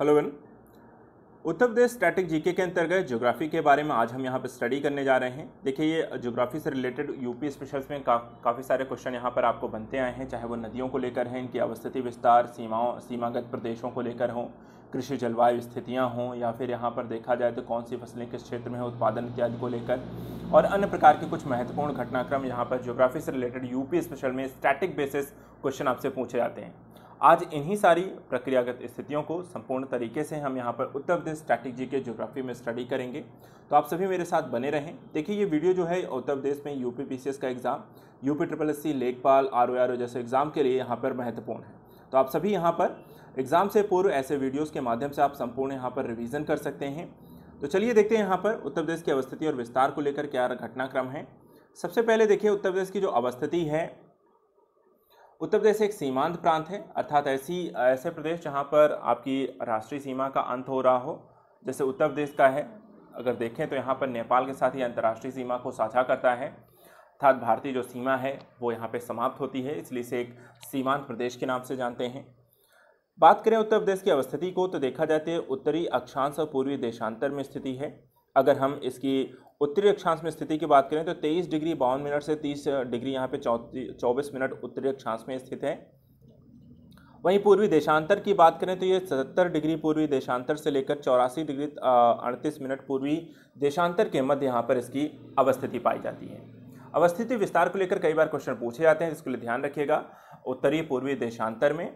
hello one Uttar Pradesh static GK के अंतर्गत geography के बारे में आज हम यहाँ पर स्टडी करने जा रहे हैं देखिए ये ज्योग्राफी से रिलेटेड यूपी स्पेशल्स में का, काफ़ी सारे क्वेश्चन यहाँ पर आपको बनते आए हैं चाहे वो नदियों को लेकर हैं इनकी अवस्थिति विस्तार सीमाओं सीमागत प्रदेशों को लेकर हों कृषि जलवायु स्थितियाँ हों या फिर यहाँ पर देखा जाए तो कौन सी फसलें किस क्षेत्र में उत्पादन इत्यादि को लेकर और अन्य प्रकार के कुछ महत्वपूर्ण घटनाक्रम यहाँ पर ज्योग्राफी से रिलेटेड यूपी स्पेशल में स्टैटिक बेसिस क्वेश्चन आपसे पूछे जाते हैं आज इन्हीं सारी प्रक्रियागत स्थितियों को संपूर्ण तरीके से हम यहाँ पर उत्तर प्रदेश स्ट्रैटेजी के ज्योग्राफी में स्टडी करेंगे तो आप सभी मेरे साथ बने रहें देखिए ये वीडियो जो है उत्तर प्रदेश में यूपी पीसीएस का exam UP triple S C Lekhpal R ओ जैसे एग्ज़ाम के लिए यहाँ पर महत्वपूर्ण है तो आप सभी यहाँ पर एग्ज़ाम से पूर्व ऐसे वीडियोज़ के माध्यम से आप संपूर्ण यहाँ पर रिविज़न कर सकते हैं तो चलिए देखते हैं यहाँ पर उत्तर प्रदेश की अवस्थिति और विस्तार को लेकर क्या घटनाक्रम है सबसे पहले देखिए उत्तर प्रदेश की जो अवस्थिति है उत्तर प्रदेश एक सीमांत प्रांत है अर्थात ऐसी ऐसे प्रदेश जहाँ पर आपकी राष्ट्रीय सीमा का अंत हो रहा हो जैसे उत्तर प्रदेश का है अगर देखें तो यहाँ पर नेपाल के साथ ही अंतर्राष्ट्रीय सीमा को साझा करता है अर्थात भारतीय जो सीमा है वो यहाँ पे समाप्त होती है इसलिए इसे एक सीमांत प्रदेश के नाम से जानते हैं बात करें उत्तर प्रदेश की अवस्थिति को तो देखा जाए तो उत्तरी अक्षांश और पूर्वी देशांतर में स्थिति है अगर हम इसकी उत्तरी अक्षांश में स्थिति की बात करें तो 23 डिग्री बावन मिनट से 30 डिग्री यहाँ पे चौबीस मिनट उत्तरी अक्षांश में स्थित है वहीं पूर्वी देशांतर की बात करें तो ये 77 डिग्री पूर्वी देशांतर से लेकर चौरासी डिग्री अड़तीस मिनट पूर्वी देशांतर के मध्य यहाँ पर इसकी अवस्थिति पाई जाती है अवस्थिति विस्तार को लेकर कई बार क्वेश्चन पूछे जाते हैं इसके लिए ध्यान रखिएगा उत्तरी पूर्वी देशांतर में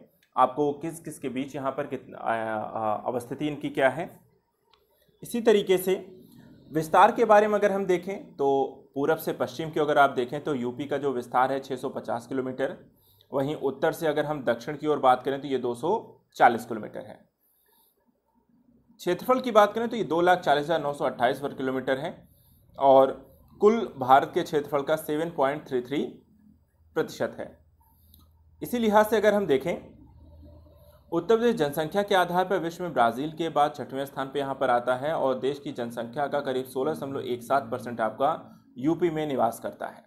आपको किस किस के बीच यहाँ पर कितना अवस्थिति इनकी क्या है इसी तरीके से विस्तार के बारे में अगर हम देखें तो पूरब से पश्चिम की अगर आप देखें तो यूपी का जो विस्तार है 650 किलोमीटर वहीं उत्तर से अगर हम दक्षिण की ओर बात करें तो ये 240 किलोमीटर है क्षेत्रफल की बात करें तो ये दो लाख चालीस हज़ार नौ सौ अट्ठाईस वर्ग किलोमीटर है और कुल भारत के क्षेत्रफल का सेवन पॉइंट थ्री थ्री प्रतिशत है इसी लिहाज से अगर हम देखें उत्तर प्रदेश जनसंख्या के आधार पर विश्व में ब्राज़ील के बाद छठवें स्थान पर यहाँ पर आता है और देश की जनसंख्या का करीब सोलह दशमलव एक सात परसेंट आपका यूपी में निवास करता है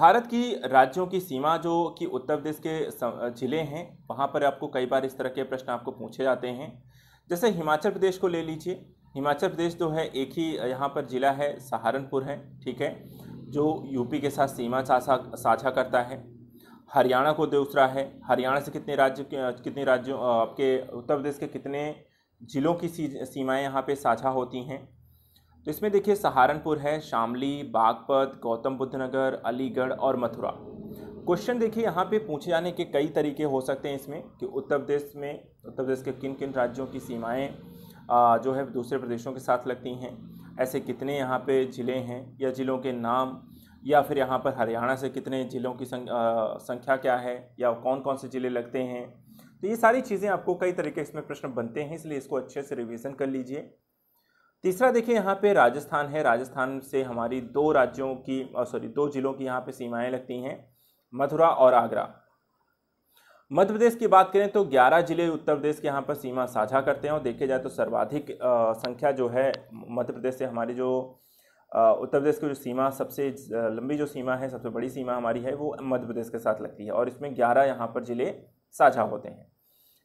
भारत की राज्यों की सीमा जो कि उत्तर प्रदेश के ज़िले हैं वहाँ पर आपको कई बार इस तरह के प्रश्न आपको पूछे जाते हैं जैसे हिमाचल प्रदेश को ले लीजिए हिमाचल प्रदेश जो है एक ही यहाँ पर ज़िला है सहारनपुर है ठीक है जो यूपी के साथ सीमा साझा करता है हरियाणा को दूसरा है हरियाणा से कितने राज्य कितने राज्यों आपके उत्तर प्रदेश के कितने ज़िलों की सीमाएं यहाँ पे साझा होती हैं तो इसमें देखिए सहारनपुर है शामली बागपत गौतम बुद्ध नगर अलीगढ़ और मथुरा क्वेश्चन देखिए यहाँ पे पूछे जाने के कई तरीके हो सकते हैं इसमें कि उत्तर प्रदेश में उत्तर प्रदेश के किन किन राज्यों की सीमाएँ जो है दूसरे प्रदेशों के साथ लगती हैं ऐसे कितने यहाँ पे ज़िले हैं या ज़िलों के नाम या फिर यहाँ पर हरियाणा से कितने ज़िलों की संख्या क्या है या कौन कौन से ज़िले लगते हैं तो ये सारी चीज़ें आपको कई तरीके इसमें प्रश्न बनते हैं इसलिए इसको अच्छे से रिविज़न कर लीजिए तीसरा देखिए यहाँ पे राजस्थान है राजस्थान से हमारी दो राज्यों की सॉरी दो ज़िलों की यहाँ पे सीमाएं लगती हैं मथुरा और आगरा मध्य प्रदेश की बात करें तो 11 जिले उत्तर प्रदेश के यहाँ पर सीमा साझा करते हैं और देखे जाए तो सर्वाधिक संख्या जो है मध्य प्रदेश से हमारी जो उत्तर प्रदेश की जो सीमा सबसे लंबी जो सीमा है सबसे बड़ी सीमा हमारी है वो मध्य प्रदेश के साथ लगती है और इसमें ग्यारह यहाँ पर ज़िले साझा होते हैं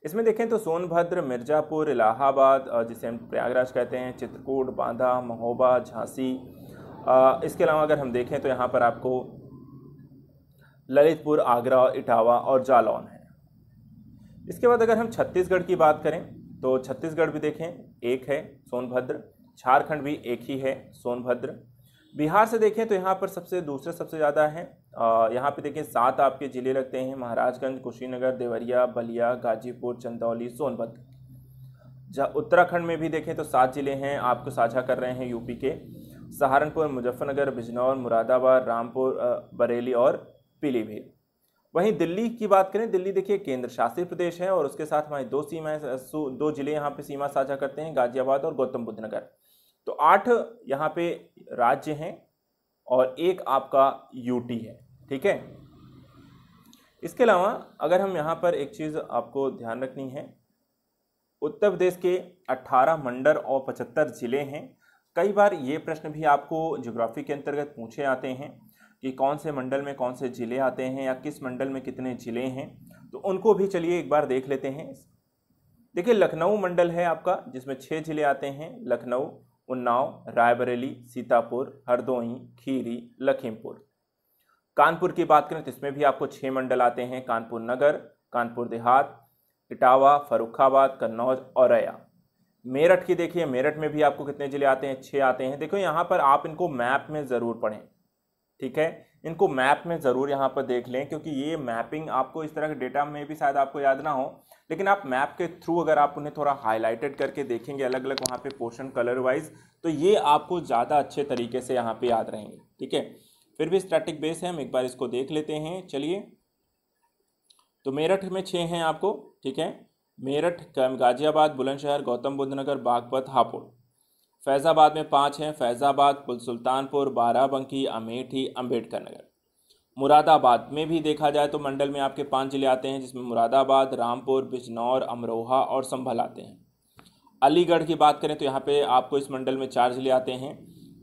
इसमें देखें तो सोनभद्र मिर्ज़ापुर इलाहाबाद जिसे हम प्रयागराज कहते हैं चित्रकूट बांदा महोबा झांसी इसके अलावा अगर हम देखें तो यहाँ पर आपको ललितपुर आगरा इटावा और जालौन है इसके बाद अगर हम छत्तीसगढ़ की बात करें तो छत्तीसगढ़ भी देखें एक है सोनभद्र झारखंड भी एक ही है सोनभद्र बिहार से देखें तो यहाँ पर सबसे दूसरे सबसे ज़्यादा है यहाँ पे देखें सात आपके ज़िले लगते हैं महाराजगंज कुशीनगर देवरिया बलिया गाजीपुर चंदौली सोनभद्र जहाँ उत्तराखंड में भी देखें तो सात ज़िले हैं आपको साझा कर रहे हैं यूपी के सहारनपुर मुजफ्फरनगर बिजनौर मुरादाबाद रामपुर बरेली और पीलीभीत वहीं दिल्ली की बात करें दिल्ली देखिए केंद्र शासित प्रदेश है और उसके साथ हमारी दो सीमाएं दो जिले यहाँ पे सीमा साझा करते हैं गाजियाबाद और गौतम बुद्ध नगर तो आठ यहाँ पे राज्य हैं और एक आपका यूटी है ठीक है इसके अलावा अगर हम यहाँ पर एक चीज़ आपको ध्यान रखनी है उत्तर प्रदेश के 18 मंडल और 75 ज़िले हैं कई बार ये प्रश्न भी आपको ज्योग्राफी के अंतर्गत पूछे आते हैं कि कौन से मंडल में कौन से ज़िले आते हैं या किस मंडल में कितने ज़िले हैं तो उनको भी चलिए एक बार देख लेते हैं देखिए लखनऊ मंडल है आपका जिसमें छः ज़िले आते हैं लखनऊ उन्नाव रायबरेली सीतापुर हरदोई खीरी लखीमपुर कानपुर की बात करें तो इसमें भी आपको छः मंडल आते हैं कानपुर नगर कानपुर देहात इटावा फरुखाबाद कन्नौज औरया मेरठ की देखिए मेरठ में भी आपको कितने ज़िले आते हैं छः आते हैं देखो यहाँ पर आप इनको मैप में ज़रूर पढ़ें ठीक है इनको मैप में ज़रूर यहाँ पर देख लें क्योंकि ये मैपिंग आपको इस तरह के डेटा में भी शायद आपको याद ना हो लेकिन आप मैप के थ्रू अगर आप उन्हें थोड़ा हाईलाइटेड करके देखेंगे अलग अलग वहाँ पे पोर्शन कलर वाइज तो ये आपको ज़्यादा अच्छे तरीके से यहाँ पे याद रहेंगे ठीक है फिर भी स्ट्रैटिक बेस है हम एक बार इसको देख लेते हैं चलिए तो मेरठ में छः हैं आपको ठीक है मेरठ गाजियाबाद बुलंदशहर गौतम बुद्ध नगर बागपत हापुड़ फैज़ाबाद में पाँच हैं फैज़ाबाद सुल्तानपुर बाराबंकी अमेठी अम्बेडकर नगर मुरादाबाद में भी देखा जाए तो मंडल में आपके पाँच ज़िले आते हैं जिसमें मुरादाबाद रामपुर बिजनौर अमरोहा और संभल आते हैं अलीगढ़ की बात करें तो यहाँ पे आपको इस मंडल में चार ज़िले आते हैं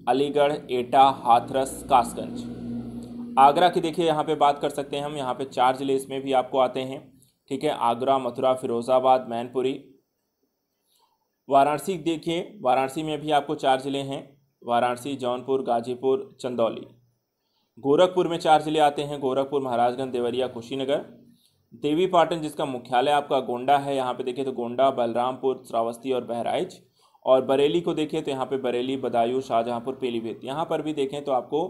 अलीगढ़ एटा हाथरस कासगंज आगरा की देखिए यहाँ पे बात कर सकते हैं हम यहाँ पे चार ज़िले इसमें भी आपको आते हैं ठीक है आगरा मथुरा फिरोज़ाबाद मैनपुरी वाराणसी देखिए वाराणसी में भी आपको चार ज़िले हैं वाराणसी जौनपुर गाजीपुर चंदौली गोरखपुर में चार ज़िले आते हैं गोरखपुर महाराजगंज देवरिया कुशीनगर देवी पाटन जिसका मुख्यालय आपका गोंडा है यहाँ पे देखिए तो गोंडा बलरामपुर श्रावस्ती और बहराइच और बरेली को देखें तो यहाँ पे बरेली बदायूं शाहजहाँपुर पीलीभीत यहाँ पर भी देखें तो आपको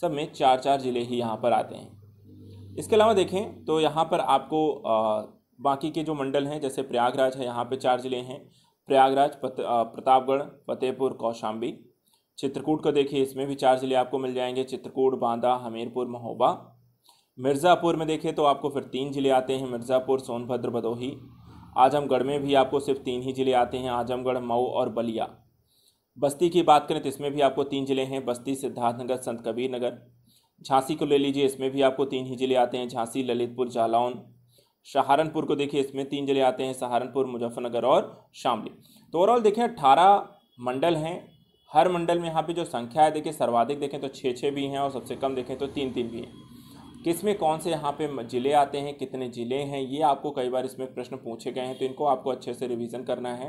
सब में चार चार ज़िले ही यहाँ पर आते हैं इसके अलावा देखें तो यहाँ पर आपको आ, बाकी के जो मंडल हैं जैसे प्रयागराज है यहाँ पर चार ज़िले हैं प्रयागराज पत, प्रतापगढ़ फतेहपुर कौशाम्बी चित्रकूट को देखिए इसमें भी चार जिले आपको मिल जाएंगे चित्रकूट बांदा हमीरपुर महोबा मिर्ज़ापुर में देखिए तो आपको फिर तीन जिले आते हैं मिर्ज़ापुर सोनभद्र भदोही आजमगढ़ में भी आपको सिर्फ तीन ही जिले आते हैं आजमगढ़ मऊ और बलिया बस्ती की बात करें तो इसमें भी आपको तीन जिले हैं बस्ती सिद्धार्थनगर संत कबीर नगर झांसी को ले लीजिए इसमें भी आपको तीन ही जिले आते हैं झांसी ललितपुर जालौन सहारनपुर को देखिए इसमें तीन जिले आते हैं सहारनपुर मुजफ्फरनगर और शामली तो ओवरऑल देखें अट्ठारह मंडल हैं हर मंडल में यहाँ पे जो संख्या है देखिए सर्वाधिक देखें तो छः छः भी हैं और सबसे कम देखें तो तीन तीन भी हैं किस में कौन से यहाँ पे ज़िले आते हैं कितने ज़िले हैं ये आपको कई बार इसमें प्रश्न पूछे गए हैं तो इनको आपको अच्छे से रिविज़न करना है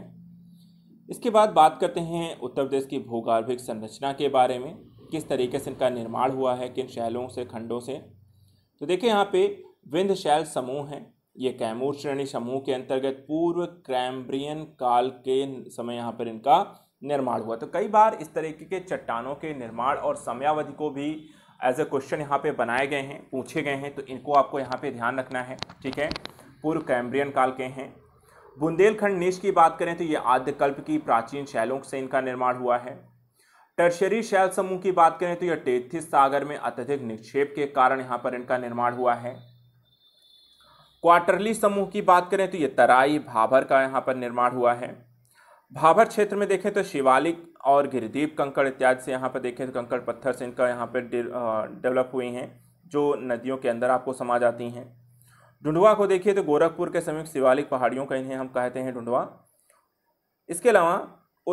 इसके बाद बात करते हैं उत्तर प्रदेश की भूगर्भिक संरचना के बारे में किस तरीके से इनका निर्माण हुआ है किन शैलों से खंडों से तो देखिए यहाँ पे विंध्य शैल समूह हैं ये कैमूर श्रेणी समूह के अंतर्गत पूर्व क्रैम्ब्रियन काल के समय यहाँ पर इनका निर्माण हुआ तो कई बार इस तरीके के चट्टानों के निर्माण और समयावधि को भी एज ए क्वेश्चन यहाँ पे बनाए गए हैं पूछे गए हैं तो इनको आपको यहाँ पे ध्यान रखना है ठीक है पूर्व कैम्ब्रियन काल के हैं बुंदेलखंड निश की बात करें तो ये आद्यकल्प की प्राचीन शैलों से इनका निर्माण हुआ है टर्शरी शैल समूह की बात करें तो यह टेथिस सागर में अत्यधिक निक्षेप के कारण यहाँ पर इनका निर्माण हुआ है क्वार्टरली समूह की बात करें तो ये तराई भाभर का यहाँ पर निर्माण हुआ है भाभर क्षेत्र में देखें तो शिवालिक और गिरदीप कंकड़ इत्यादि से यहाँ पर देखें तो कंकड़ पत्थर से इनका यहाँ पर डेवलप हुई हैं जो नदियों के अंदर आपको समा जाती हैं ढूंढवा को देखिए तो गोरखपुर के समीप शिवालिक पहाड़ियों का इन्हें हम कहते हैं ढूंढवा इसके अलावा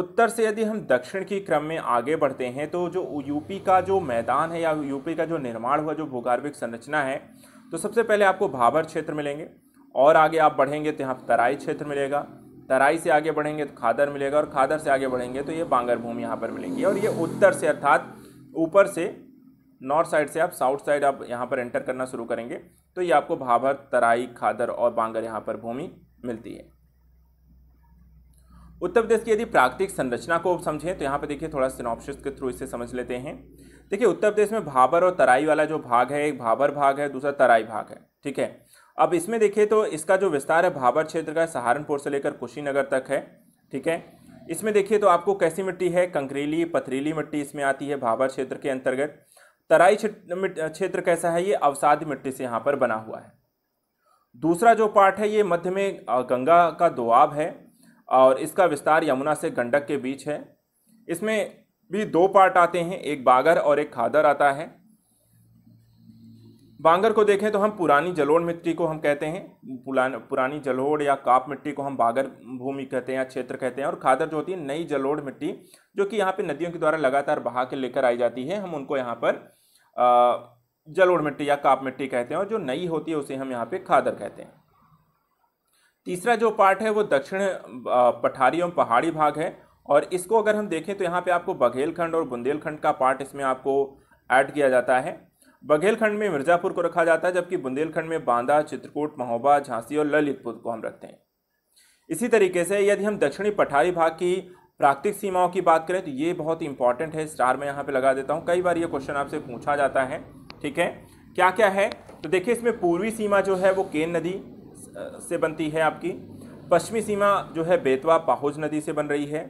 उत्तर से यदि हम दक्षिण की क्रम में आगे बढ़ते हैं तो जो यूपी का जो मैदान है या यूपी का जो निर्माण हुआ जो भूगर्भिक संरचना है तो सबसे पहले आपको भाबर क्षेत्र मिलेंगे और आगे आप बढ़ेंगे तो यहाँ तराई क्षेत्र मिलेगा तराई से आगे बढ़ेंगे तो खादर मिलेगा और खादर से आगे बढ़ेंगे तो ये बांगर भूमि यहाँ पर मिलेंगी और ये उत्तर से अर्थात ऊपर से नॉर्थ साइड से आप साउथ साइड आप यहाँ पर एंटर करना शुरू करेंगे तो ये आपको भाभर तराई खादर और बांगर यहाँ पर भूमि मिलती है उत्तर प्रदेश की यदि प्राकृतिक संरचना को समझें तो यहाँ पर देखिए थोड़ा सिनॉप्शिस के थ्रू इसे समझ लेते हैं देखिए उत्तर प्रदेश में भाबर और तराई वाला जो भाग है एक भाबर भाग है दूसरा तराई भाग है ठीक है अब इसमें देखिए तो इसका जो विस्तार है भाबर क्षेत्र का सहारनपुर से लेकर कुशीनगर तक है ठीक है इसमें देखिए तो आपको कैसी मिट्टी है कंकरीली पथरीली मिट्टी इसमें आती है भाबर क्षेत्र के अंतर्गत तराई क्षेत्र कैसा है ये अवसाद मिट्टी से यहाँ पर बना हुआ है दूसरा जो पार्ट है ये मध्य में गंगा का दोआब है और इसका विस्तार यमुना से गंडक के बीच है इसमें भी दो पार्ट आते हैं एक बागर और एक खादर आता है बांगर को देखें तो हम पुरानी जलोढ़ मिट्टी को हम कहते हैं पुरानी जलोढ़ या काप मिट्टी को हम बागर भूमि कहते हैं या क्षेत्र कहते हैं और खादर जो होती है नई जलोढ़ मिट्टी जो कि यहाँ पे नदियों के द्वारा लगातार बहा के लेकर आई जाती है हम उनको यहाँ पर जलोढ़ मिट्टी या काप मिट्टी कहते हैं और जो नई होती है उसे हम यहाँ पे खादर कहते हैं तीसरा जो पार्ट है वो दक्षिण पठारी एवं पहाड़ी भाग है और इसको अगर हम देखें तो यहाँ पे आपको बघेलखंड और बुंदेलखंड का पार्ट इसमें आपको ऐड किया जाता है बघेलखंड में मिर्ज़ापुर को रखा जाता है जबकि बुंदेलखंड में बांदा चित्रकूट महोबा झांसी और ललितपुर को हम रखते हैं इसी तरीके से यदि हम दक्षिणी पठारी भाग की प्राकृतिक सीमाओं की बात करें तो ये बहुत इंपॉर्टेंट है स्टार में यहाँ पर लगा देता हूँ कई बार ये क्वेश्चन आपसे पूछा जाता है ठीक है क्या क्या है तो देखिए इसमें पूर्वी सीमा जो है वो केन नदी से बनती है आपकी पश्चिमी सीमा जो है बेतवा पाहुज नदी से बन रही है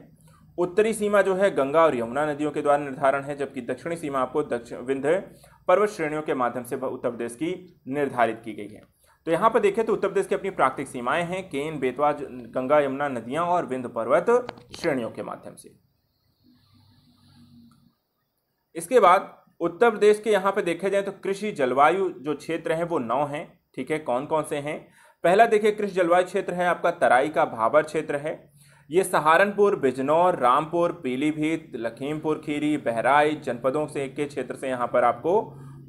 उत्तरी सीमा जो है गंगा और यमुना नदियों के द्वारा निर्धारण है जबकि दक्षिणी सीमा आपको दक्षिण विंध्य पर्वत श्रेणियों के माध्यम से उत्तर प्रदेश की निर्धारित की गई है तो यहाँ पर देखें तो उत्तर प्रदेश की अपनी प्राकृतिक सीमाएं हैं केन बेतवा गंगा यमुना नदियां और विंध्य पर्वत श्रेणियों के माध्यम से इसके बाद उत्तर प्रदेश के यहाँ पर देखे जाए तो कृषि जलवायु जो क्षेत्र हैं वो नौ हैं ठीक है कौन कौन से हैं पहला देखिए कृषि जलवायु क्षेत्र है आपका तराई का भाबर क्षेत्र है ये सहारनपुर बिजनौर रामपुर पीलीभीत लखीमपुर खीरी बहराई जनपदों से के क्षेत्र से यहाँ पर आपको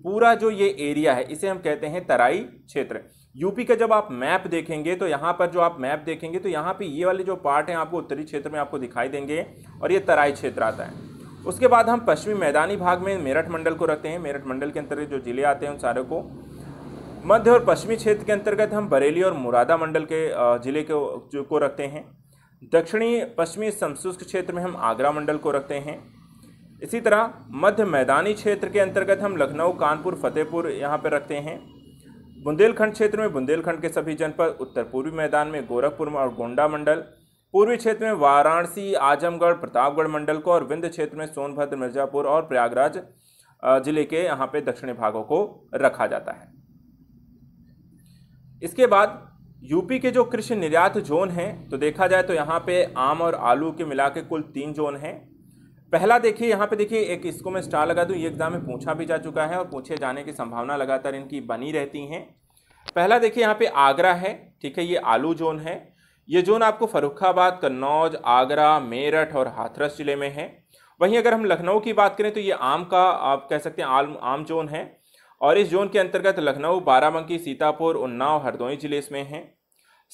पूरा जो ये एरिया है इसे हम कहते हैं तराई क्षेत्र यूपी का जब आप मैप देखेंगे तो यहाँ पर जो आप मैप देखेंगे तो यहाँ पे ये वाले जो पार्ट हैं आपको उत्तरी क्षेत्र में आपको दिखाई देंगे और ये तराई क्षेत्र आता है उसके बाद हम पश्चिमी मैदानी भाग में मेरठ मंडल को रखते हैं मेरठ मंडल के अंतर्गत जो जिले आते हैं उन सारे को मध्य और पश्चिमी क्षेत्र के अंतर्गत हम बरेली और मुरादा मंडल के ज़िले को रखते हैं दक्षिणी पश्चिमी समशुष्क क्षेत्र में हम आगरा मंडल को रखते हैं इसी तरह मध्य मैदानी क्षेत्र के अंतर्गत हम लखनऊ कानपुर फतेहपुर यहाँ पर रखते हैं बुंदेलखंड क्षेत्र में बुंदेलखंड के सभी जनपद उत्तर पूर्वी मैदान में गोरखपुर और गोंडा मंडल पूर्वी क्षेत्र में वाराणसी आजमगढ़ प्रतापगढ़ मंडल को और विंध्य क्षेत्र में सोनभद्र मिर्जापुर और प्रयागराज जिले के यहाँ पे दक्षिणी भागों को रखा जाता है इसके बाद यूपी के जो कृषि निर्यात जोन हैं तो देखा जाए तो यहाँ पे आम और आलू के मिला के कुल तीन जोन हैं पहला देखिए यहाँ पे देखिए एक इसको मैं स्टार लगा दूँ ये एग्ज़ाम में पूछा भी जा चुका है और पूछे जाने की संभावना लगातार इनकी बनी रहती हैं पहला देखिए यहाँ पे आगरा है ठीक है ये आलू जोन है ये जोन आपको फरुखाबाद कन्नौज आगरा मेरठ और हाथरस जिले में है वहीं अगर हम लखनऊ की बात करें तो ये आम का आप कह सकते हैं आम आम जोन है और इस जोन के अंतर्गत लखनऊ बाराबंकी सीतापुर उन्नाव हरदोई जिले इसमें हैं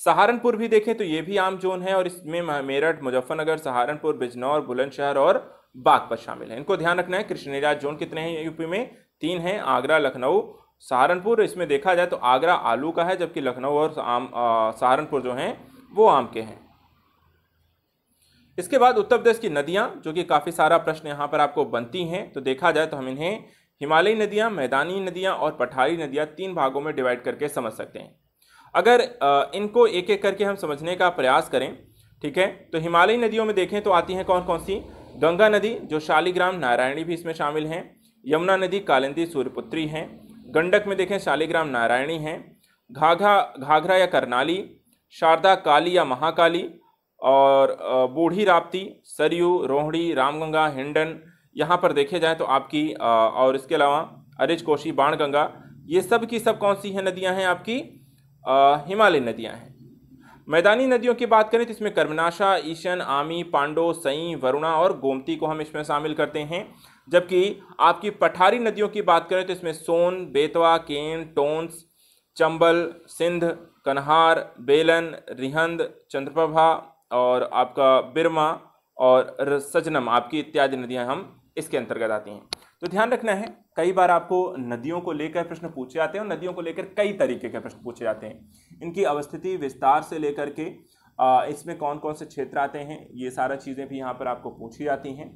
सहारनपुर भी देखें तो ये भी आम जोन है और इसमें मेरठ मुजफ्फरनगर सहारनपुर बिजनौर बुलंदशहर और बागपत शामिल है इनको ध्यान रखना है कृष्णराज जोन कितने हैं यूपी में तीन हैं आगरा लखनऊ सहारनपुर इसमें देखा जाए तो आगरा आलू का है जबकि लखनऊ और आम सहारनपुर जो हैं वो आम के हैं इसके बाद उत्तर प्रदेश की नदियां जो कि काफ़ी सारा प्रश्न यहाँ पर आपको बनती हैं तो देखा जाए तो हम इन्हें हिमालयी नदियाँ मैदानी नदियाँ और पठारी नदियाँ तीन भागों में डिवाइड करके समझ सकते हैं अगर इनको एक एक करके हम समझने का प्रयास करें ठीक है तो हिमालयी नदियों में देखें तो आती हैं कौन कौन सी गंगा नदी जो शालीग्राम नारायणी भी इसमें शामिल हैं यमुना नदी कालिंदी सूर्यपुत्री हैं गंडक में देखें शालीग्राम नारायणी हैं घाघा घाघरा या करनाली शारदा काली या महाकाली और बूढ़ी राप्ती सरयू रोहड़ी रामगंगा हिंडन यहाँ पर देखे जाएँ तो आपकी और इसके अलावा अरिज कोशी बाण गंगा ये सब की सब कौन सी हैं नदियाँ हैं आपकी हिमालय नदियाँ हैं मैदानी नदियों की बात करें तो इसमें कर्मनाशा ईशन आमी पांडो सई वरुणा और गोमती को हम इसमें शामिल करते हैं जबकि आपकी पठारी नदियों की बात करें तो इसमें सोन बेतवा केन टोंस चंबल सिंध कन्हार बेलन रिहंद चंद्रप्रभा और आपका बिरमा और सजनम आपकी इत्यादि नदियां हम इसके अंतर्गत आती हैं तो ध्यान रखना है कई बार आपको नदियों को लेकर प्रश्न पूछे जाते हैं और नदियों को लेकर कई तरीके के प्रश्न पूछे जाते हैं इनकी अवस्थिति विस्तार से लेकर के इसमें कौन कौन से क्षेत्र आते हैं ये सारा चीज़ें भी यहाँ पर आपको पूछी जाती हैं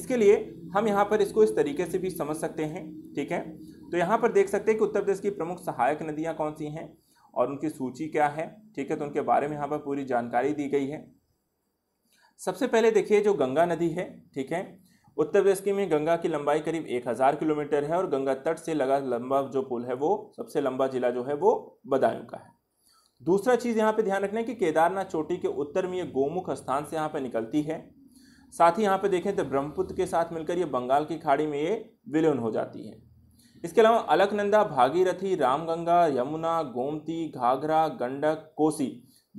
इसके लिए हम यहाँ पर इसको इस तरीके से भी समझ सकते हैं ठीक है तो यहाँ पर देख सकते हैं कि उत्तर प्रदेश की प्रमुख सहायक नदियाँ कौन सी हैं और उनकी सूची क्या है ठीक है तो उनके बारे में यहाँ पर पूरी जानकारी दी गई है सबसे पहले देखिए जो गंगा नदी है ठीक है उत्तर प्रदेश की में गंगा की लंबाई करीब 1000 किलोमीटर है और गंगा तट से लगा लंबा जो पुल है वो सबसे लंबा जिला जो है वो बदायूं का है दूसरा चीज़ यहाँ पे ध्यान रखना है कि केदारनाथ चोटी के उत्तर में ये गोमुख स्थान से यहाँ पे निकलती है साथ ही यहाँ पे देखें तो ब्रह्मपुत्र के साथ मिलकर ये बंगाल की खाड़ी में ये विलयन हो जाती है इसके अलावा अलकनंदा भागीरथी रामगंगा यमुना गोमती घाघरा गंडक कोसी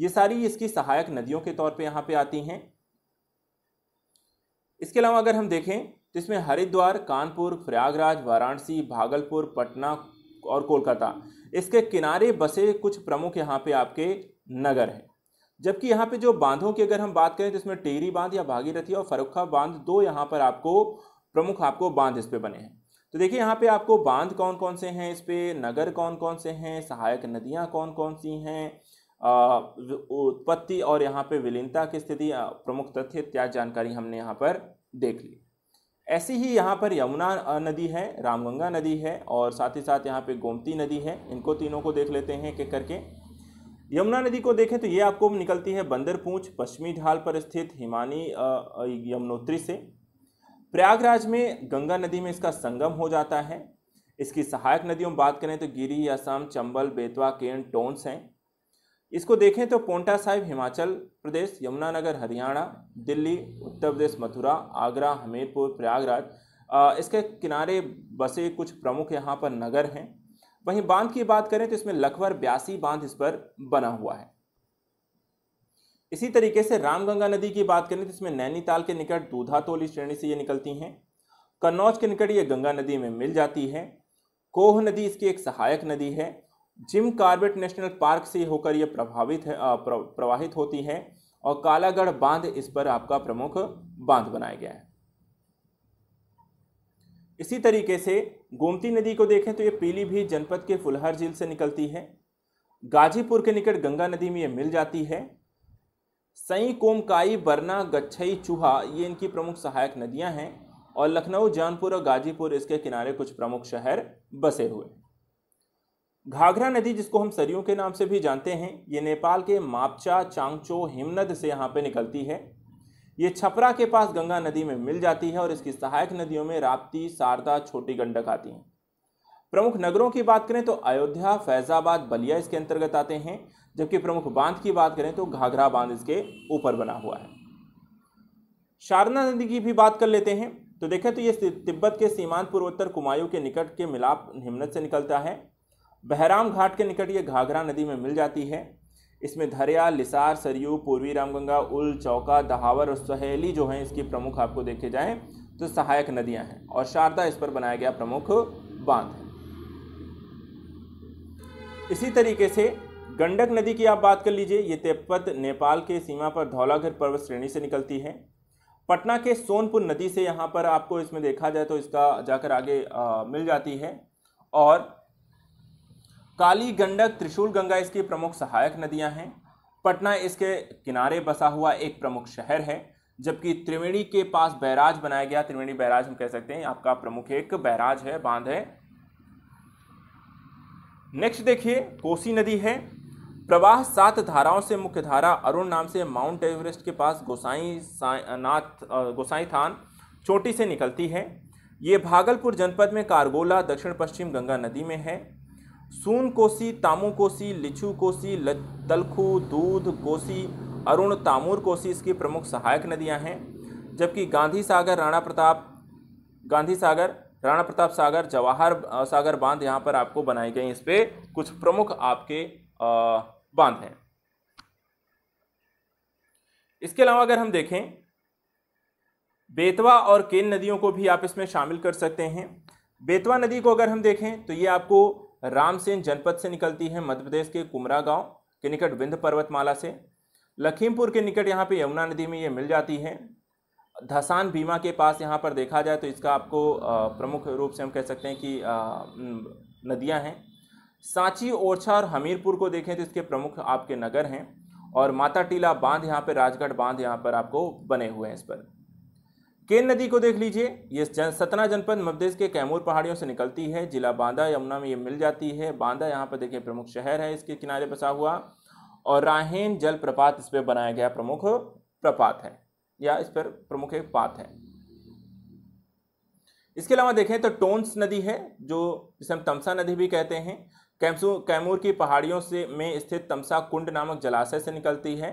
ये सारी इसकी सहायक नदियों के तौर पे यहाँ पे आती हैं इसके अलावा अगर हम देखें तो इसमें हरिद्वार कानपुर प्रयागराज वाराणसी भागलपुर पटना और कोलकाता इसके किनारे बसे कुछ प्रमुख यहाँ पे आपके नगर हैं जबकि यहाँ पे जो बांधों की अगर हम बात करें तो इसमें टेरी बांध या भागीरथी और फरुखा बांध दो यहाँ पर आपको प्रमुख आपको बांध इस पर बने हैं तो देखिए यहाँ पे आपको बांध कौन कौन से हैं इस पर नगर कौन कौन से हैं सहायक नदियाँ कौन कौन सी हैं उत्पत्ति और यहाँ पे विलीनता की स्थिति प्रमुख तथ्य इत्यादि जानकारी हमने यहाँ पर देख ली ऐसी ही यहाँ पर यमुना नदी है रामगंगा नदी है और साथ ही साथ यहाँ पे गोमती नदी है इनको तीनों को देख लेते हैं एक करके यमुना नदी को देखें तो ये आपको निकलती है बंदर पूँछ पश्चिमी ढाल पर स्थित हिमानी यमुनोत्री से प्रयागराज में गंगा नदी में इसका संगम हो जाता है इसकी सहायक नदियों में बात करें तो गिरी असम चंबल बेतवा केन टोंस हैं इसको देखें तो पोंटा साहिब हिमाचल प्रदेश यमुनानगर हरियाणा दिल्ली उत्तर प्रदेश मथुरा आगरा हमीरपुर प्रयागराज इसके किनारे बसे कुछ प्रमुख यहाँ पर नगर हैं वहीं बांध की बात करें तो इसमें लखवर ब्यासी बांध इस पर बना हुआ है इसी तरीके से रामगंगा नदी की बात करें तो इसमें नैनीताल के निकट दूधा तोली श्रेणी से ये निकलती हैं कन्नौज के निकट ये गंगा नदी में मिल जाती है कोह नदी इसकी एक सहायक नदी है जिम कार्बेट नेशनल पार्क से होकर यह प्रभावित है प्रवाहित होती है और कालागढ़ बांध इस पर आपका प्रमुख बांध बनाया गया है इसी तरीके से गोमती नदी को देखें तो ये पीलीभीत जनपद के फुलहर झील से निकलती है गाजीपुर के निकट गंगा नदी में ये मिल जाती है सई कोमकाई बरना गच्छई चूहा ये इनकी प्रमुख सहायक नदियां हैं और लखनऊ जौनपुर और गाजीपुर इसके किनारे कुछ प्रमुख शहर बसे हुए हैं घाघरा नदी जिसको हम सरयू के नाम से भी जानते हैं ये नेपाल के मापचा चांगचो हिमनद से यहाँ पे निकलती है ये छपरा के पास गंगा नदी में मिल जाती है और इसकी सहायक नदियों में राप्ती शारदा छोटी गंडक आती हैं प्रमुख नगरों की बात करें तो अयोध्या फैजाबाद बलिया इसके अंतर्गत आते हैं जबकि प्रमुख बांध की बात करें तो घाघरा बांध इसके ऊपर बना हुआ है शारदा नदी की भी बात कर लेते हैं तो देखें तो ये तिब्बत के सीमांत पूर्वोत्तर कुमायूं के निकट के मिलाप हिमनद से निकलता है बहराम घाट के निकट ये घाघरा नदी में मिल जाती है इसमें धरिया लिसार सरयू पूर्वी रामगंगा उल चौका दहावर और सहेली जो हैं इसकी प्रमुख आपको देखे जाएं तो सहायक नदियां हैं और शारदा इस पर बनाया गया प्रमुख बांध है इसी तरीके से गंडक नदी की आप बात कर लीजिए ये तिब्बत नेपाल के सीमा पर धौलाघर पर्वत श्रेणी से निकलती है पटना के सोनपुर नदी से यहाँ पर आपको इसमें देखा जाए तो इसका जाकर आगे आ, मिल जाती है और काली गंडक त्रिशूल गंगा इसकी प्रमुख सहायक नदियां हैं पटना इसके किनारे बसा हुआ एक प्रमुख शहर है जबकि त्रिवेणी के पास बैराज बनाया गया त्रिवेणी बैराज हम कह सकते हैं आपका प्रमुख एक बैराज है बांध है नेक्स्ट देखिए कोसी नदी है प्रवाह सात धाराओं से मुख्य धारा अरुण नाम से माउंट एवरेस्ट के पास गोसाई नाथ गोसाई थान चोटी से निकलती है ये भागलपुर जनपद में कारगोला दक्षिण पश्चिम गंगा नदी में है सून कोसी तामू कोसी लिछू कोसी तलखू दूध कोसी अरुण तामूर कोसी इसकी प्रमुख सहायक नदियां हैं जबकि गांधी सागर राणा प्रताप गांधी सागर राणा प्रताप सागर जवाहर सागर बांध यहाँ पर आपको बनाए गए इस पर कुछ प्रमुख आपके बांध हैं इसके अलावा अगर हम देखें बेतवा और केन नदियों को भी आप इसमें शामिल कर सकते हैं बेतवा नदी को अगर हम देखें तो ये आपको रामसेन जनपद से निकलती है मध्य प्रदेश के कुमरा गांव के निकट विंध्य पर्वतमाला से लखीमपुर के निकट यहाँ पे यमुना नदी में ये मिल जाती है धसान भीमा के पास यहाँ पर देखा जाए तो इसका आपको प्रमुख रूप से हम कह सकते हैं कि नदियाँ हैं सांची ओरछा और हमीरपुर को देखें तो इसके प्रमुख आपके नगर हैं और माता टीला बांध यहाँ पर राजगढ़ बांध यहाँ पर आपको बने हुए हैं इस पर केन नदी को देख लीजिए ये जन सतना जनपद मध्यप्रदेश के कैमूर पहाड़ियों से निकलती है जिला बांदा यमुना में ये मिल जाती है बांदा यहाँ पर देखिए प्रमुख शहर है इसके किनारे बसा हुआ और राहेन जल प्रपात इस पर बनाया गया प्रमुख प्रपात है या इस पर प्रमुख एक पात है इसके अलावा देखें तो टोन्स नदी है जो जिसे हम तमसा नदी भी कहते हैं कैमसू कैमूर की पहाड़ियों से में स्थित तमसा कुंड नामक जलाशय से निकलती है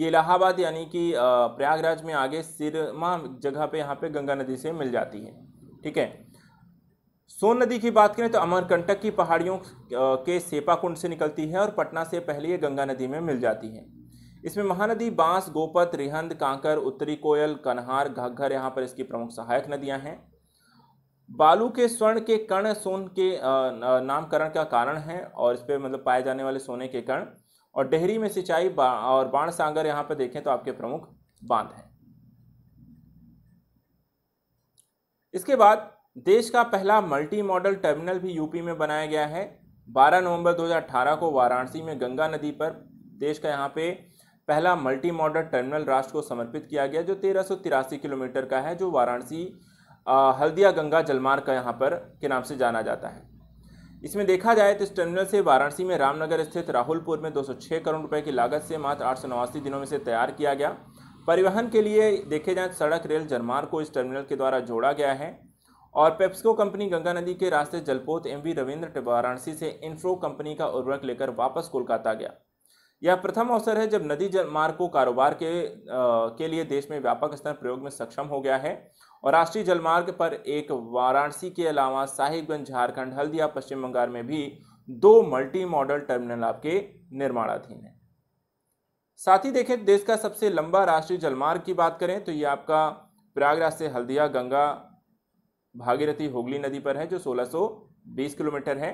ये इलाहाबाद यानी कि प्रयागराज में आगे सिरमा जगह पे यहाँ पे गंगा नदी से मिल जाती है ठीक है सोन नदी की बात करें तो अमरकंटक की पहाड़ियों के सेपाकुंड से निकलती है और पटना से पहले ये गंगा नदी में मिल जाती है इसमें महानदी बांस गोपत रिहंद कांकर उत्तरी कोयल कन्हार घग्घर यहाँ पर इसकी प्रमुख सहायक नदियाँ हैं बालू के स्वर्ण के कण सोन के नामकरण का कारण है और इस पर मतलब पाए जाने वाले सोने के कण और डेहरी में सिंचाई और बाण सागर यहाँ पर देखें तो आपके प्रमुख बांध हैं इसके बाद देश का पहला मल्टी मॉडल टर्मिनल भी यूपी में बनाया गया है 12 नवंबर 2018 को वाराणसी में गंगा नदी पर देश का यहाँ पे पहला मल्टी मॉडल टर्मिनल राष्ट्र को समर्पित किया गया जो तेरह किलोमीटर का है जो वाराणसी हल्दिया गंगा जलमार्ग का यहाँ पर के नाम से जाना जाता है इसमें देखा जाए तो इस टर्मिनल से वाराणसी में रामनगर स्थित राहुलपुर में 206 करोड़ रुपए की लागत से मात्र आठ दिनों में से तैयार किया गया परिवहन के लिए देखे जाए तो सड़क रेल जनमार्ग को इस टर्मिनल के द्वारा जोड़ा गया है और पेप्सको कंपनी गंगा नदी के रास्ते जलपोत एम वी रविंद्र वाराणसी से इन्फ्रो कंपनी का उर्वरक लेकर वापस कोलकाता गया यह प्रथम अवसर है जब नदी जल मार्ग को कारोबार के आ, के लिए देश में व्यापक स्तर प्रयोग में सक्षम हो गया है और राष्ट्रीय जलमार्ग पर एक वाराणसी के अलावा साहिबगंज झारखंड हल्दिया पश्चिम बंगाल में भी दो मल्टी मॉडल टर्मिनल आपके निर्माणाधीन है साथ ही देखें देश का सबसे लंबा राष्ट्रीय जलमार्ग की बात करें तो ये आपका प्रयागराज से हल्दिया गंगा भागीरथी होगली नदी पर है जो 1620 किलोमीटर है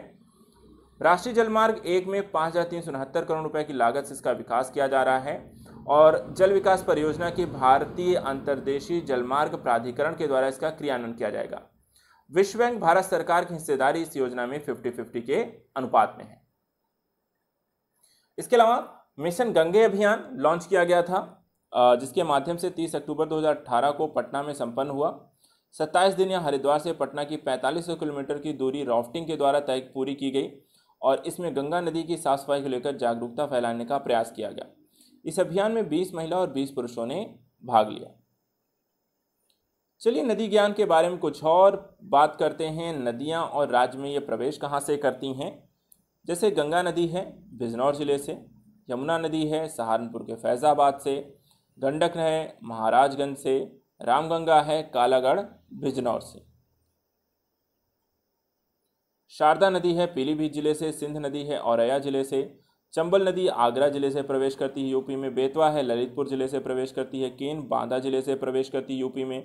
राष्ट्रीय जलमार्ग एक में पाँच करोड़ रुपए की लागत से इसका विकास किया जा रहा है और जल विकास परियोजना की भारतीय अंतर्देशीय जलमार्ग प्राधिकरण के द्वारा इसका क्रियान्वयन किया जाएगा विश्व बैंक भारत सरकार की हिस्सेदारी इस योजना में 50-50 के अनुपात में है इसके अलावा मिशन गंगे अभियान लॉन्च किया गया था जिसके माध्यम से 30 अक्टूबर 2018 को पटना में संपन्न हुआ 27 दिन यह हरिद्वार से पटना की 4500 किलोमीटर की दूरी राफ्टिंग के द्वारा तय पूरी की गई और इसमें गंगा नदी की साफ सफाई को लेकर जागरूकता फैलाने का प्रयास किया गया इस अभियान में 20 महिला और 20 पुरुषों ने भाग लिया चलिए नदी ज्ञान के बारे में कुछ और बात करते हैं नदियाँ और राज्य में ये प्रवेश कहाँ से करती हैं जैसे गंगा नदी है बिजनौर ज़िले से यमुना नदी है सहारनपुर के फैज़ाबाद से गंडक है महाराजगंज से रामगंगा है कालागढ़ बिजनौर से शारदा नदी है पीलीभीत जिले से सिंध नदी है औरैया जिले से चंबल नदी आगरा जिले से प्रवेश करती है यूपी में बेतवा है ललितपुर जिले से प्रवेश करती है केन बांदा जिले से प्रवेश करती है यूपी में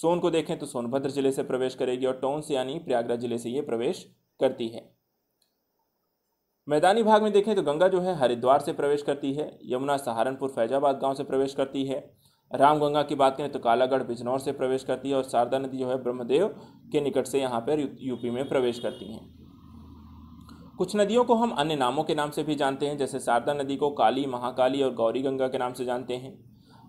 सोन को देखें तो सोनभद्र जिले से प्रवेश करेगी और टोंस यानी प्रयागराज जिले से ये प्रवेश करती है मैदानी भाग में देखें तो गंगा जो है हरिद्वार से प्रवेश करती है यमुना सहारनपुर फैजाबाद गांव से प्रवेश करती है रामगंगा की बात करें तो कालागढ़ बिजनौर से प्रवेश करती है और शारदा नदी जो है ब्रह्मदेव के निकट से यहाँ पर यूपी में प्रवेश करती हैं कुछ नदियों को हम अन्य नामों के नाम से भी जानते हैं जैसे शारदा नदी को काली महाकाली और गौरी गंगा के नाम से जानते हैं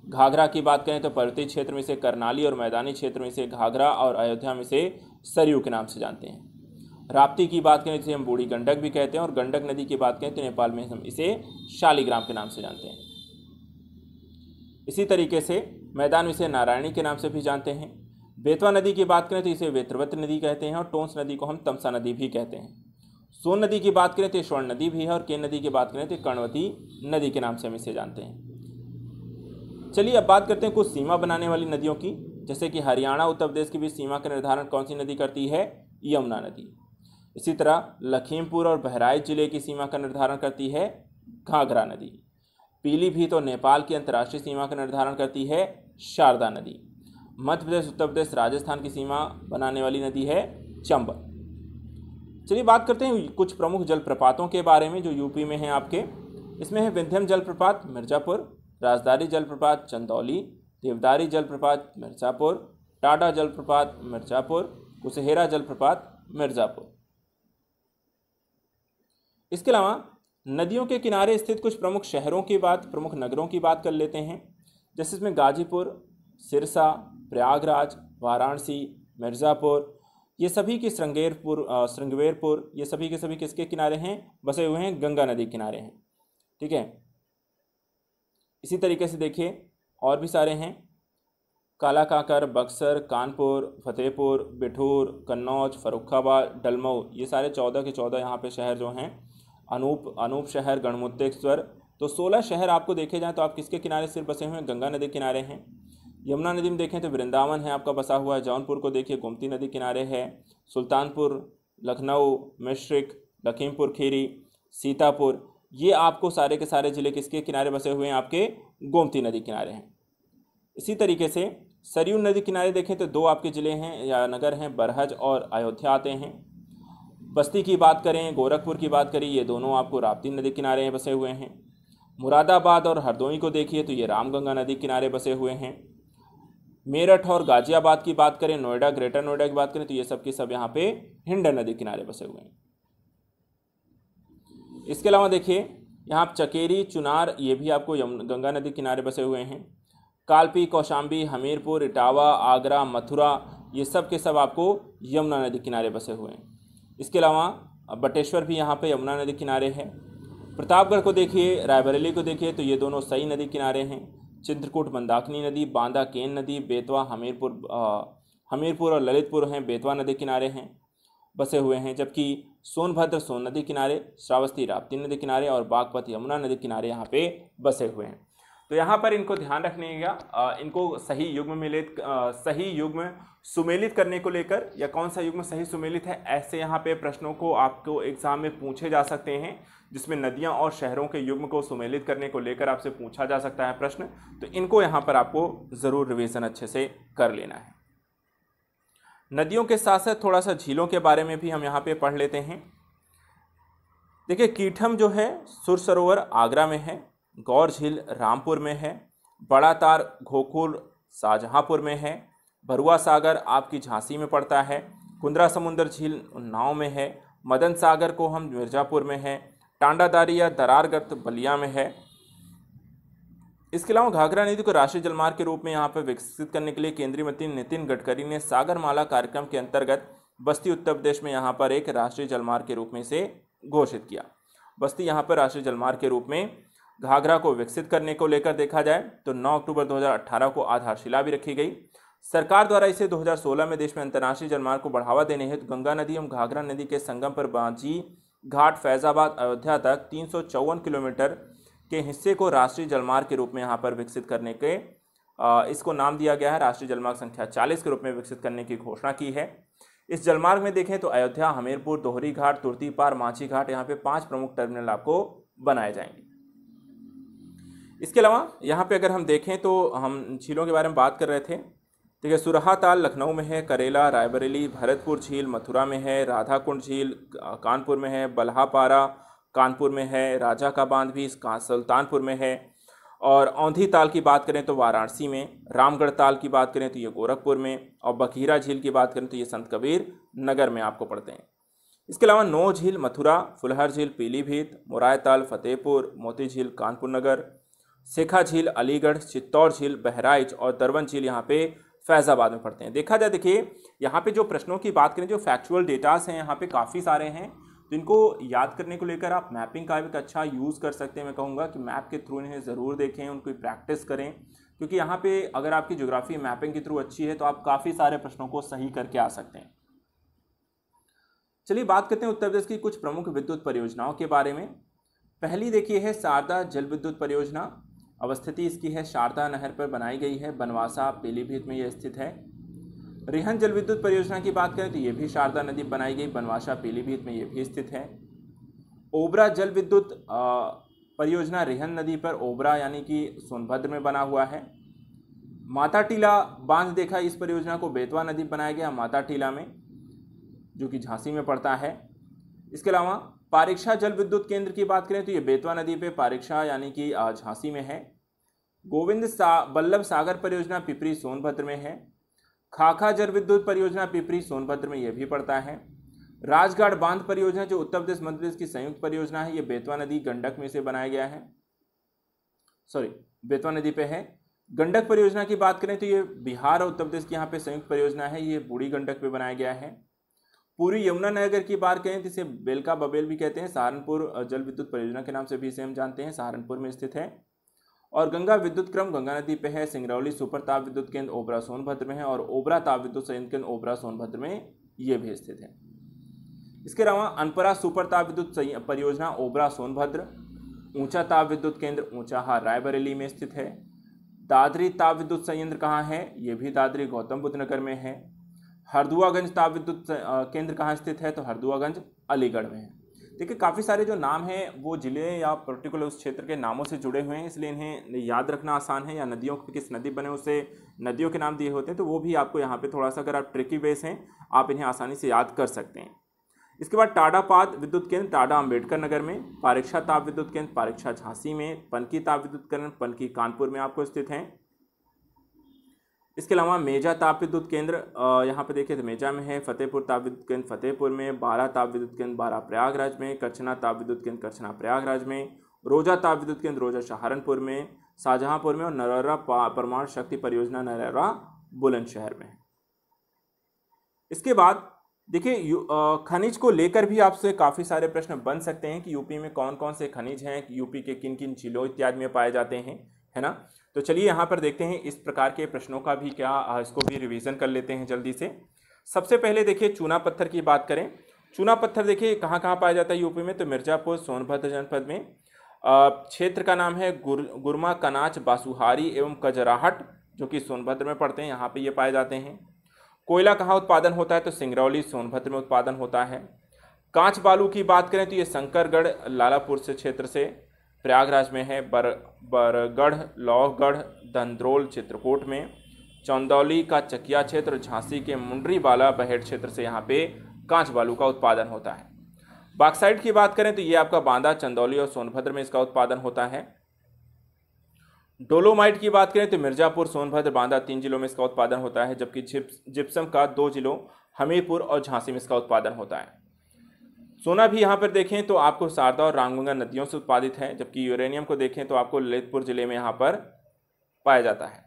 घाघरा की बात करें तो पर्वतीय क्षेत्र में से करनाली और मैदानी क्षेत्र में से घाघरा और अयोध्या में से सरयू के नाम से जानते हैं राप्ती की बात करें जिसे तो हम बूढ़ी गंडक भी कहते हैं और गंडक नदी की बात करें तो नेपाल में हम इसे शालीग्राम के नाम से जानते हैं इसी तरीके से मैदान में से नारायणी के नाम से भी जानते हैं बेतवा नदी की बात करें तो इसे वेत्रवत नदी कहते हैं और टोंस नदी को हम तमसा नदी भी कहते हैं सोन नदी की बात करें तो स्वर्ण नदी भी है और केन नदी की बात करें तो कर्णवती नदी के नाम से हम इसे जानते हैं चलिए अब बात करते हैं कुछ सीमा बनाने वाली नदियों की जैसे कि हरियाणा उत्तर प्रदेश के बीच सीमा का निर्धारण कौन सी नदी करती है यमुना नदी इसी तरह लखीमपुर और बहराइच जिले की सीमा का निर्धारण करती है घाघरा नदी पीलीभीत और नेपाल की अंतर्राष्ट्रीय सीमा का निर्धारण करती है शारदा नदी मध्य प्रदेश उत्तर प्रदेश राजस्थान की सीमा बनाने वाली नदी है चंबल चलिए बात करते हैं कुछ प्रमुख जलप्रपातों के बारे में जो यूपी में हैं आपके इसमें है विंध्यम जलप्रपात मिर्ज़ापुर राजदारी जलप्रपात चंदौली देवदारी जलप्रपात मिर्ज़ापुर टाडा जलप्रपात मिर्ज़ापुर कुसहेरा जलप्रपात मिर्ज़ापुर इसके अलावा नदियों के किनारे स्थित कुछ प्रमुख शहरों की बात प्रमुख नगरों की बात कर लेते हैं जैसे इसमें गाजीपुर सिरसा प्रयागराज वाराणसी मिर्ज़ापुर ये सभी के श्रृंगेरपुर श्रृंगवेरपुर ये सभी के सभी किसके किनारे हैं बसे हुए हैं गंगा नदी किनारे हैं ठीक है इसी तरीके से देखिए और भी सारे हैं काला काकर बक्सर कानपुर फतेहपुर बिठूर कन्नौज फरुखाबाद डलमऊ ये सारे चौदह के चौदह यहाँ पे शहर जो हैं अनूप अनूप शहर गणमुत्तेश्वर तो सोलह शहर आपको देखे जाएँ तो आप किसके किनारे सिर्फ बसे हुए हैं गंगा नदी किनारे हैं यमुना नदी में देखें तो वृंदावन है आपका बसा हुआ है जौनपुर को देखिए गोमती नदी किनारे है सुल्तानपुर लखनऊ मिश्रिक लखीमपुर खीरी सीतापुर ये आपको सारे के सारे ज़िले किसके किनारे बसे हुए हैं आपके गोमती नदी किनारे हैं इसी तरीके से सरयू नदी किनारे देखें तो दो आपके ज़िले हैं या नगर हैं बरहज और अयोध्या आते हैं बस्ती की बात करें गोरखपुर की बात करें ये दोनों आपको राप्ती नदी किनारे बसे हुए हैं मुरादाबाद और हरदोई को देखिए तो ये रामगंगा नदी किनारे बसे हुए हैं मेरठ और गाजियाबाद की बात करें नोएडा ग्रेटर नोएडा की बात करें तो ये सब के सब यहाँ पे हिंडन नदी किनारे बसे हुए हैं इसके अलावा देखिए यहाँ चकेरी चुनार ये भी आपको गंगा नदी किनारे बसे हुए हैं कालपी कौशाम्बी हमीरपुर इटावा आगरा मथुरा ये सब के सब आपको यमुना नदी किनारे बसे हुए हैं इसके अलावा बटेश्वर भी यहाँ पे यमुना नदी किनारे है प्रतापगढ़ को देखिए रायबरेली को देखिए तो ये दोनों सही नदी किनारे हैं चित्रकूट मंदाकिनी नदी बांदा केन नदी बेतवा हमीरपुर हमीरपुर और ललितपुर हैं बेतवा नदी किनारे हैं बसे हुए हैं जबकि सोनभद्र सोन नदी किनारे श्रावस्ती राप्ती नदी किनारे और बागपत यमुना नदी किनारे यहाँ पे बसे हुए हैं तो यहाँ पर इनको ध्यान रखनेगा इनको सही युग्म मिलित सही युग्म सुमेलित करने को लेकर या कौन सा युग्म सही सुमेलित है ऐसे यहाँ पे प्रश्नों को आपको एग्जाम में पूछे जा सकते हैं जिसमें नदियाँ और शहरों के युग्म को सुमेलित करने को लेकर आपसे पूछा जा सकता है प्रश्न तो इनको यहाँ पर आपको ज़रूर रिविज़न अच्छे से कर लेना है नदियों के साथ साथ थोड़ा सा झीलों के बारे में भी हम यहाँ पर पढ़ लेते हैं देखिए कीठम जो है सुर सरोवर आगरा में है गौर झील रामपुर में है बड़ा तार घोकुर शाहजहाँपुर में है भरुआ सागर आपकी झांसी में पड़ता है कुंद्रा समुंदर झील उन्नाव में है मदन सागर को हम मिर्ज़ापुर में है टांडादारिया दरारगत बलिया में है इसके अलावा घाघरा नदी को राष्ट्रीय जलमार्ग के रूप में यहाँ पर विकसित करने के लिए केंद्रीय मंत्री नितिन गडकरी ने सागरमाला कार्यक्रम के अंतर्गत बस्ती उत्तर प्रदेश में यहाँ पर एक राष्ट्रीय जलमार्ग के रूप में से घोषित किया बस्ती यहाँ पर राष्ट्रीय जलमार्ग के रूप में घाघरा को विकसित करने को लेकर देखा जाए तो 9 अक्टूबर 2018 को आधारशिला भी रखी गई सरकार द्वारा इसे 2016 में देश में अंतर्राष्ट्रीय जलमार्ग को बढ़ावा देने हेतु तो गंगा नदी एवं घाघरा नदी के संगम पर बांजी घाट फैजाबाद अयोध्या तक तीन किलोमीटर के हिस्से को राष्ट्रीय जलमार्ग के रूप में यहाँ पर विकसित करने के इसको नाम दिया गया है राष्ट्रीय जलमार्ग संख्या 40 के रूप में विकसित करने की घोषणा की है इस जलमार्ग में देखें तो अयोध्या हमीरपुर दोहरी घाट तुर्ती पार घाट यहाँ पे पांच प्रमुख टर्मिनल आपको बनाए जाएंगे इसके अलावा यहाँ पे अगर हम देखें तो हम झीलों के बारे में बात कर रहे थे ठीक है सुरहा ताल लखनऊ में है करेला रायबरेली भरतपुर झील मथुरा में है राधा कुंड झील कानपुर में है बल्हापारा कानपुर में है राजा का बांध भी सुल्तानपुर में है और औंधी ताल की बात करें तो वाराणसी में रामगढ़ ताल की बात करें तो ये गोरखपुर में और बखीरा झील की बात करें तो ये संत कबीर नगर में आपको पढ़ते हैं इसके अलावा नौ झील मथुरा फुलहर झील पीलीभीत मुराय ताल फतेहपुर मोती झील कानपुर नगर शेखा झील अलीगढ़ चित्तौड़ झील बहराइच और दरवन झील यहाँ पे फैज़ाबाद में पड़ते हैं देखा जाए देखिए यहाँ पे जो प्रश्नों की बात करें जो फैक्चुअल डेटास हैं यहाँ पे काफ़ी सारे हैं जिनको तो याद करने को लेकर आप मैपिंग का एक अच्छा यूज़ कर सकते हैं मैं कहूँगा कि मैप के थ्रू इन्हें ज़रूर देखें उनकी प्रैक्टिस करें क्योंकि यहाँ पे अगर आपकी ज्योग्राफी मैपिंग के थ्रू अच्छी है तो आप काफ़ी सारे प्रश्नों को सही करके आ सकते हैं चलिए बात करते हैं उत्तर प्रदेश की कुछ प्रमुख विद्युत परियोजनाओं के बारे में पहली देखिए है शारदा जल विद्युत परियोजना अवस्थिति इसकी है शारदा नहर पर बनाई गई है बनवासा पीलीभीत में यह स्थित है रिहन जल विद्युत परियोजना की बात करें तो ये भी शारदा नदी बनाई गई बनवासा पीलीभीत में ये भी स्थित है ओबरा जल विद्युत परियोजना रिहन नदी पर ओबरा यानी कि सोनभद्र में बना हुआ है माता टीला बांध देखा इस परियोजना को बेतवा नदी बनाया गया माता टीला में जो कि झांसी में पड़ता है इसके अलावा पारीक्षा जल विद्युत केंद्र की बात करें तो ये बेतवा नदी पे पारीक्षा यानी कि झांसी में है गोविंद सा बल्लभ सागर परियोजना पिपरी सोनभद्र में है खाखा जल विद्युत परियोजना पिपरी सोनभद्र में यह भी पड़ता है राजघाट बांध परियोजना जो उत्तर प्रदेश मध्य प्रदेश की संयुक्त परियोजना है ये बेतवा नदी गंडक में से बनाया गया है सॉरी बेतवा नदी पे है गंडक परियोजना की बात करें तो ये बिहार और उत्तर प्रदेश की यहाँ पे संयुक्त परियोजना है ये बूढ़ी गंडक पे बनाया गया है पूरी यमुनानगर की बात करें तो इसे बेलका बबेल भी कहते हैं सहारनपुर जल विद्युत परियोजना के नाम से भी इसे हम जानते हैं सहारनपुर में स्थित है और गंगा विद्युत क्रम गंगा नदी पे है सिंगरौली सुपर ताप विद्युत केंद्र ओबरा सोनभद्र में है और ओबरा ताप विद्युत संयंत्र केंद्र ओबरा सोनभद्र में ये भी स्थित है इसके अलावा अनपरा सुपर ताप विद्युत परियोजना ओबरा सोनभद्र ऊंचा ताप विद्युत केंद्र ऊंचाहा रायबरेली में स्थित है दादरी ताप विद्युत संयंत्र कहाँ है ये भी दादरी गौतम बुद्ध नगर में है हरदुआगंज ताप विद्युत केंद्र कहाँ स्थित है तो हरदुआगंज अलीगढ़ में है देखिए काफ़ी सारे जो नाम हैं वो ज़िले या पर्टिकुलर उस क्षेत्र के नामों से जुड़े हुए हैं इसलिए इन्हें याद रखना आसान है या नदियों किस नदी बने उससे नदियों के नाम दिए होते हैं तो वो भी आपको यहाँ पे थोड़ा सा अगर आप ट्रिकी बेस हैं आप इन्हें आसानी से याद कर सकते हैं इसके बाद टाडापाद विद्युत केंद्र टाडा अम्बेडकर नगर में पारीक्षा ताप विद्युत केंद्र पारीक्षा झांसी में पनकी ताप विद्युत केंद्र पनकी कानपुर में आपको स्थित हैं इसके अलावा मेजा ताप विद्युत केंद्र यहाँ पे देखिए तो मेजा में है फतेहपुर ताप विद्युत केंद्र फतेहपुर में बारह ताप विद्युत केंद्र बारह प्रयागराज में कचना ताप विद्युत केंद्र कचना प्रयागराज में रोजा ताप विद्युत केंद्र रोजा सहारनपुर में शाहजहांपुर में और नरौरा परमाणु शक्ति परियोजना नरौरा बुलंदशहर में इसके बाद देखिए खनिज को लेकर भी आपसे काफ़ी सारे प्रश्न बन सकते हैं कि यूपी में कौन कौन से खनिज हैं यूपी के किन किन जिलों इत्यादि में पाए जाते हैं है ना तो चलिए यहाँ पर देखते हैं इस प्रकार के प्रश्नों का भी क्या इसको भी रिवीजन कर लेते हैं जल्दी से सबसे पहले देखिए चूना पत्थर की बात करें चूना पत्थर देखिए कहाँ कहाँ पाया जाता है यूपी में तो मिर्ज़ापुर सोनभद्र जनपद में क्षेत्र का नाम है गुर गुरमा कनाच बासुहारी एवं कजराहट जो कि सोनभद्र में पड़ते हैं यहाँ पे ये पाए जाते हैं कोयला कहाँ उत्पादन होता है तो सिंगरौली सोनभद्र में उत्पादन होता है कांच बालू की बात करें तो ये शंकरगढ़ लालापुर से क्षेत्र से प्रयागराज में है बर बरगढ़ लौहगढ़ धंद्रोल चित्रकूट में चंदौली का चकिया क्षेत्र झांसी के मुंडरी वाला बहेड़ क्षेत्र से यहाँ पे कांच बालू का उत्पादन होता है बाक्साइड की बात करें तो ये आपका बांदा चंदौली और सोनभद्र में इसका उत्पादन होता है डोलोमाइट की बात करें तो मिर्जापुर सोनभद्र बांदा तीन जिलों में इसका उत्पादन होता है जबकि जिप्सम का दो जिलों हमीरपुर और झांसी में इसका उत्पादन होता है सोना भी यहाँ पर देखें तो आपको शारदा और रामगंगा नदियों से उत्पादित है जबकि यूरेनियम को देखें तो आपको ललितपुर ज़िले में यहाँ पर पाया जाता है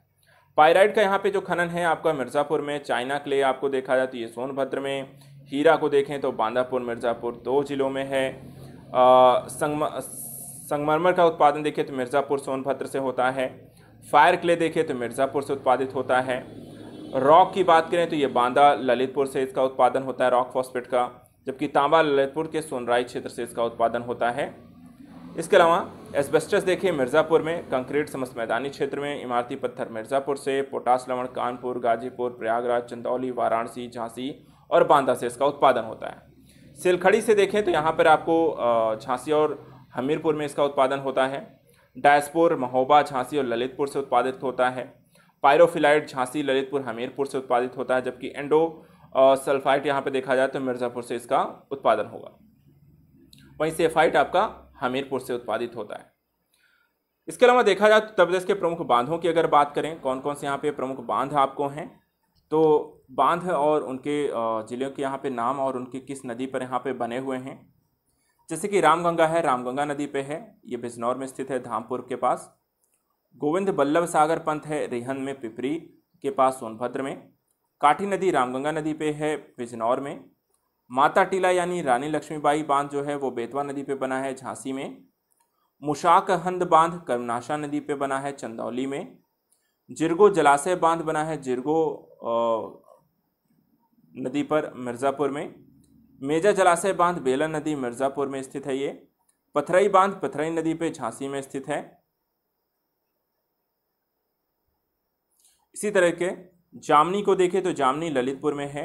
पायराइड का यहाँ पे जो खनन है आपका मिर्ज़ापुर में चाइना क्ले आपको देखा जाए तो ये सोनभद्र में हीरा को देखें तो बांदापुर मिर्ज़ापुर दो ज़िलों में है संगम संगमरमर का उत्पादन देखें तो मिर्ज़ापुर सोनभद्र से होता है फायर क्ले देखें तो मिर्ज़ापुर से उत्पादित होता है रॉक की बात करें तो ये बांदा ललितपुर से इसका उत्पादन होता है रॉक फॉस्फेट का जबकि तांबा ललितपुर के सोनराई क्षेत्र से इसका उत्पादन होता है इसके अलावा एस्बेस्टस देखें मिर्ज़ापुर में कंक्रीट समस्त मैदानी क्षेत्र में इमारती पत्थर मिर्ज़ापुर से पोटास लवण कानपुर गाजीपुर प्रयागराज चंदौली वाराणसी झांसी और बांदा से इसका उत्पादन होता है सिलखड़ी से देखें तो यहाँ पर आपको झांसी और हमीरपुर में इसका उत्पादन होता है डायसपुर महोबा झांसी और ललितपुर से उत्पादित होता है पायरोफिलाइट झांसी ललितपुर हमीरपुर से उत्पादित होता है जबकि एंडो और सल्फाइट यहाँ पे देखा जाए तो मिर्ज़ापुर से इसका उत्पादन होगा वहीं सेफाइट आपका हमीरपुर से उत्पादित होता है इसके अलावा देखा जाए तो उत्तर प्रदेश के प्रमुख बांधों की अगर बात करें कौन कौन से यहाँ पे प्रमुख बांध आपको हैं तो बांध और उनके ज़िलों के यहाँ पे नाम और उनके किस नदी पर यहाँ पे बने हुए हैं जैसे कि रामगंगा है रामगंगा नदी पे है ये बिजनौर में स्थित है धामपुर के पास गोविंद बल्लभ सागर पंथ है रिहन में पिपरी के पास सोनभद्र में काठी नदी रामगंगा नदी पे है बिजनौर में माता टीला यानी रानी लक्ष्मीबाई बांध जो है वो बेतवा नदी पे बना है झांसी में मुशाकहंद बांध कर्मनाशा नदी पे बना है चंदौली में जिरगो जलाशय बांध बना है जिरगो नदी पर मिर्ज़ापुर में मेजा जलाशय बांध बेला नदी मिर्ज़ापुर में स्थित है ये पथराई बांध पथराई नदी पे झांसी में स्थित है इसी तरह के जामनी को देखें तो जामनी ललितपुर में है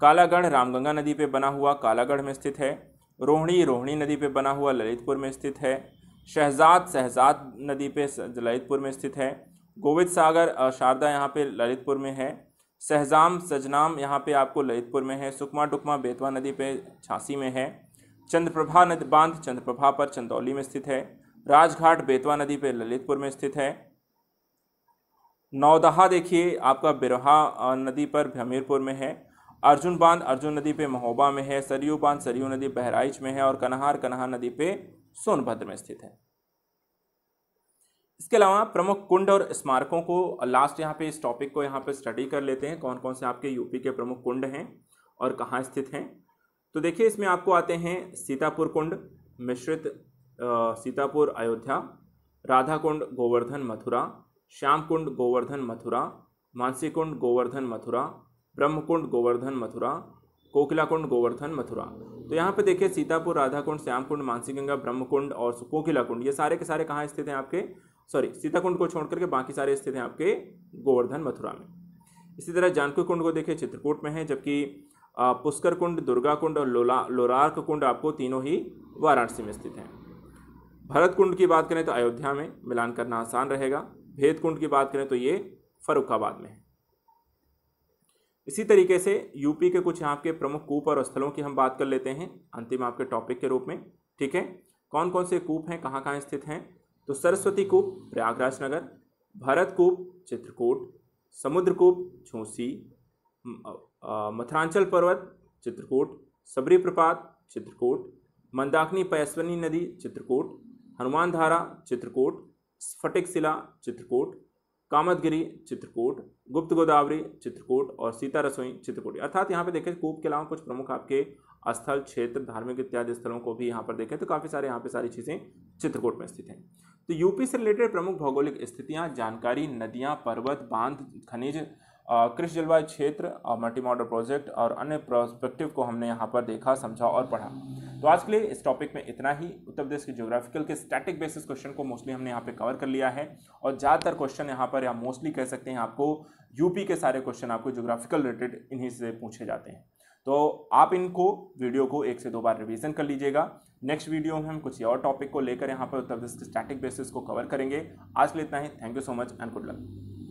कालागढ़ रामगंगा नदी पे बना हुआ कालागढ़ में स्थित है रोहिणी रोहिणी नदी पे बना हुआ ललितपुर में स्थित है शहजाद शहजाद नदी पे ललितपुर में स्थित है गोविंद सागर शारदा यहाँ पे ललितपुर में है सहजाम सजनाम यहाँ पे आपको ललितपुर में है सुकमा टुकमा बेतवा नदी पे झांसी में है चंद्रप्रभा नदी बांध चंद्रप्रभा पर चंदौली में स्थित है राजघाट बेतवा नदी पे ललितपुर में स्थित है नौदहा देखिए आपका बिरहा नदी पर हमीरपुर में है अर्जुन बांध अर्जुन नदी पे महोबा में है सरयू बांध सरयू नदी बहराइच में है और कन्हार कन्हार नदी पे सोनभद्र में स्थित है इसके अलावा प्रमुख कुंड और स्मारकों को लास्ट यहाँ पे इस टॉपिक को यहाँ पे स्टडी कर लेते हैं कौन कौन से आपके यूपी के प्रमुख कुंड हैं और कहाँ स्थित हैं तो देखिए इसमें आपको आते हैं सीतापुर कुंड मिश्रित सीतापुर अयोध्या राधा कुंड गोवर्धन मथुरा श्यामकुंड गोवर्धन मथुरा मानसिकुंड गोवर्धन मथुरा ब्रह्मकुंड गोवर्धन मथुरा कोकिलाकुंड गोवर्धन मथुरा तो यहाँ पे देखिए सीतापुर राधाकुंड श्यामकुंड गंगा ब्रह्मकुंड और कोकिलाकुंड ये सारे के सारे कहाँ स्थित हैं आपके सॉरी सीताकुंड को छोड़ करके बाकी सारे स्थित हैं आपके गोवर्धन मथुरा में इसी तरह जानकी कुंड को देखिए चित्रकूट में है जबकि पुष्कर कुंड दुर्गा कुंड और लोला लोरार्क कुंड आपको तीनों ही वाराणसी में स्थित हैं भरत कुंड की बात करें तो अयोध्या में मिलान करना आसान रहेगा भेद कुंड की बात करें तो ये फरुखाबाद में है इसी तरीके से यूपी के कुछ यहाँ के प्रमुख कूप और स्थलों की हम बात कर लेते हैं अंतिम आपके टॉपिक के रूप में ठीक है कौन कौन से कूप हैं कहाँ कहाँ स्थित हैं तो सरस्वती कूप प्रयागराज नगर भरत कूप चित्रकूट समुद्रकूप झोंसी मथुरांचल पर्वत चित्रकूट सबरी प्रपात चित्रकूट मंदाकिनी पयस्वनी नदी चित्रकूट हनुमान धारा चित्रकूट स्फटिक शिला चित्रकूट कामतगिरी चित्रकूट गुप्त गोदावरी चित्रकूट और सीता रसोई चित्रकूट अर्थात यहाँ पे देखें कूप के अलावा कुछ प्रमुख आपके स्थल क्षेत्र धार्मिक इत्यादि स्थलों को भी यहाँ पर देखें तो काफ़ी सारे यहाँ पे सारी चीज़ें चित्रकूट में स्थित हैं तो यूपी से रिलेटेड प्रमुख भौगोलिक स्थितियाँ जानकारी नदियाँ पर्वत बांध खनिज कृषि जलवायु क्षेत्र मल्टी मॉडल प्रोजेक्ट और अन्य प्रोस्पेक्टिव को हमने यहाँ पर देखा समझा और पढ़ा तो आज के लिए इस टॉपिक में इतना ही उत्तर प्रदेश के ज्योग्राफिकल के स्टैटिक बेसिस क्वेश्चन को मोस्टली हमने यहाँ पे कवर कर लिया है और ज़्यादातर क्वेश्चन यहाँ पर या मोस्टली कह सकते हैं आपको यूपी के सारे क्वेश्चन आपको ज्योग्राफिकल रिलेटेड इन्हीं से पूछे जाते हैं तो आप इनको वीडियो को एक से दो बार रिविजन कर लीजिएगा नेक्स्ट वीडियो में हम कुछ और टॉपिक को लेकर यहाँ पर उत्तर प्रदेश के स्टैटिक बेसिस को कवर करेंगे आज के लिए इतना ही thank you so much and good luck